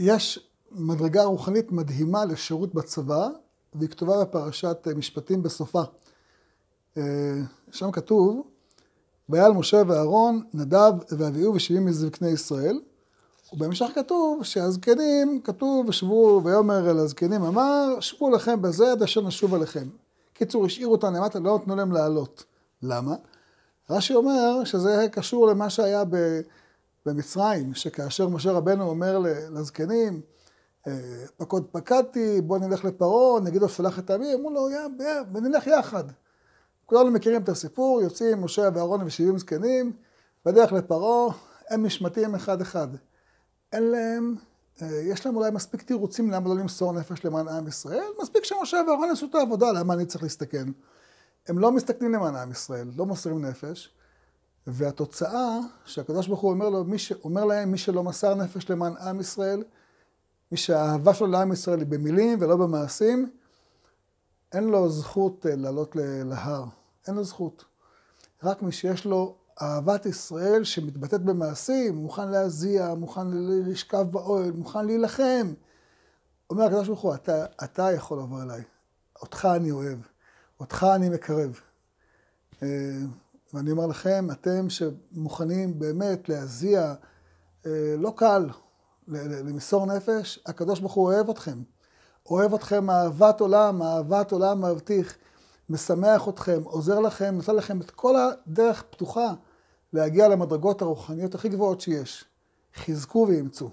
יש מדרגה רוחנית מדהימה לשירות בצבא, והיא כתובה בפרשת משפטים בסופה. אה, שם כתוב, ויעל משה ואהרון, נדב ואביהו ושבעים מזקני ישראל. ובהמשך כתוב שהזקנים, כתוב שבו ויאמר אל הזקנים אמר, שבו לכם בזה עד אשר נשוב עליכם. קיצור, השאירו אותם למטה, לא נתנו להם לעלות. למה? רש"י אומר שזה קשור למה שהיה ב... במצרים, שכאשר משה רבנו אומר לזקנים, אה, פקוד פקדתי, בוא נלך לפרעה, נגיד לו סלח את עמי, אמרו לו, יא, ונלך יחד. כולנו מכירים את הסיפור, יוצאים משה ואהרון ושבעים זקנים, בדרך לפרעה, הם נשמטים אחד-אחד. אין להם, אה, יש להם אולי מספיק תירוצים למה לא למסור נפש למען עם ישראל, מספיק שמשה ואהרון יעשו את העבודה, למה אני צריך להסתכן? הם לא מסתכנים למען עם ישראל, לא מוסרים נפש. והתוצאה שהקדוש ברוך הוא אומר, לו, מי ש... אומר להם, מי שלא מסר נפש למען עם ישראל, מי שהאהבה שלו לעם ישראל היא במילים ולא במעשים, אין לו זכות אה, לעלות להר, אין לו זכות. רק מי שיש לו אהבת ישראל שמתבטאת במעשים, מוכן להזיע, מוכן לשכב באוהל, מוכן להילחם. אומר הקדוש ברוך הוא, אתה, אתה יכול לבוא אליי, אותך אני אוהב, אותך אני מקרב. אה, ואני אומר לכם, אתם שמוכנים באמת להזיע, אה, לא קל, למסור נפש, הקדוש ברוך הוא אוהב אתכם. אוהב אתכם אהבת עולם, אהבת עולם מבטיח, משמח אתכם, עוזר לכם, נותן לכם את כל הדרך פתוחה להגיע למדרגות הרוחניות הכי גבוהות שיש. חזקו ואימצו.